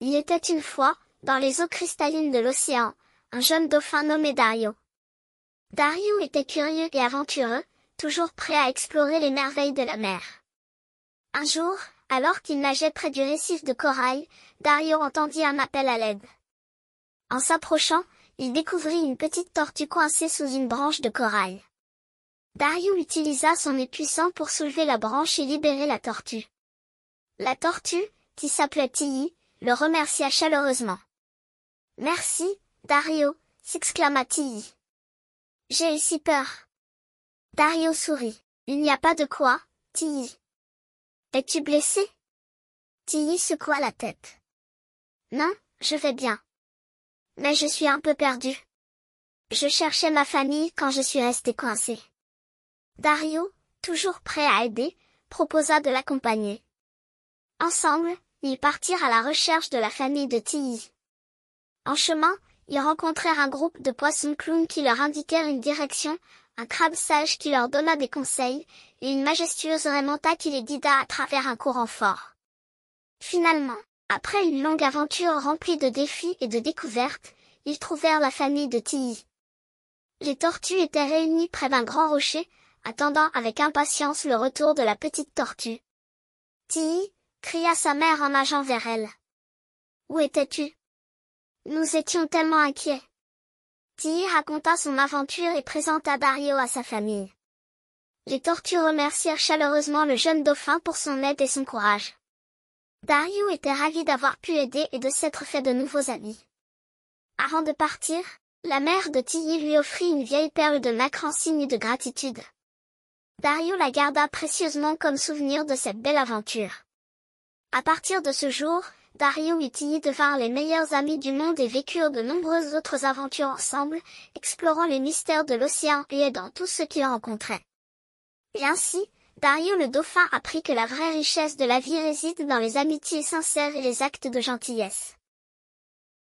Il était une fois, dans les eaux cristallines de l'océan, un jeune dauphin nommé Dario. Dario était curieux et aventureux, toujours prêt à explorer les merveilles de la mer. Un jour, alors qu'il nageait près du récif de corail, Dario entendit un appel à l'aide. En s'approchant, il découvrit une petite tortue coincée sous une branche de corail. Dario utilisa son nez puissant pour soulever la branche et libérer la tortue. La tortue, qui s'appelait Tilly, le remercia chaleureusement. Merci, Dario, sexclama Tilly. « J'ai eu si peur. Dario sourit. Il n'y a pas de quoi, Tilly. Es-tu blessé? Tilly secoua la tête. Non, je vais bien. Mais je suis un peu perdue. Je cherchais ma famille quand je suis resté coincée. Dario, toujours prêt à aider, proposa de l'accompagner. Ensemble, ils partirent à la recherche de la famille de Tilly. En chemin, ils rencontrèrent un groupe de poissons clowns qui leur indiquèrent une direction, un crabe sage qui leur donna des conseils, et une majestueuse remonta qui les guida à travers un courant fort. Finalement, après une longue aventure remplie de défis et de découvertes, ils trouvèrent la famille de Tilly. Les tortues étaient réunies près d'un grand rocher, attendant avec impatience le retour de la petite tortue. Tilly, cria sa mère en nageant vers elle. Où étais-tu Nous étions tellement inquiets. Tilly raconta son aventure et présenta Dario à sa famille. Les tortues remercièrent chaleureusement le jeune dauphin pour son aide et son courage. Dario était ravi d'avoir pu aider et de s'être fait de nouveaux amis. Avant de partir, la mère de Tilly lui offrit une vieille perle de nacre en signe de gratitude. Dario la garda précieusement comme souvenir de cette belle aventure. À partir de ce jour, Dario et Tini devinrent les meilleurs amis du monde et vécurent de nombreuses autres aventures ensemble, explorant les mystères de l'océan et aidant tout ce qu'ils rencontraient. Et ainsi, Dario le dauphin apprit que la vraie richesse de la vie réside dans les amitiés sincères et les actes de gentillesse.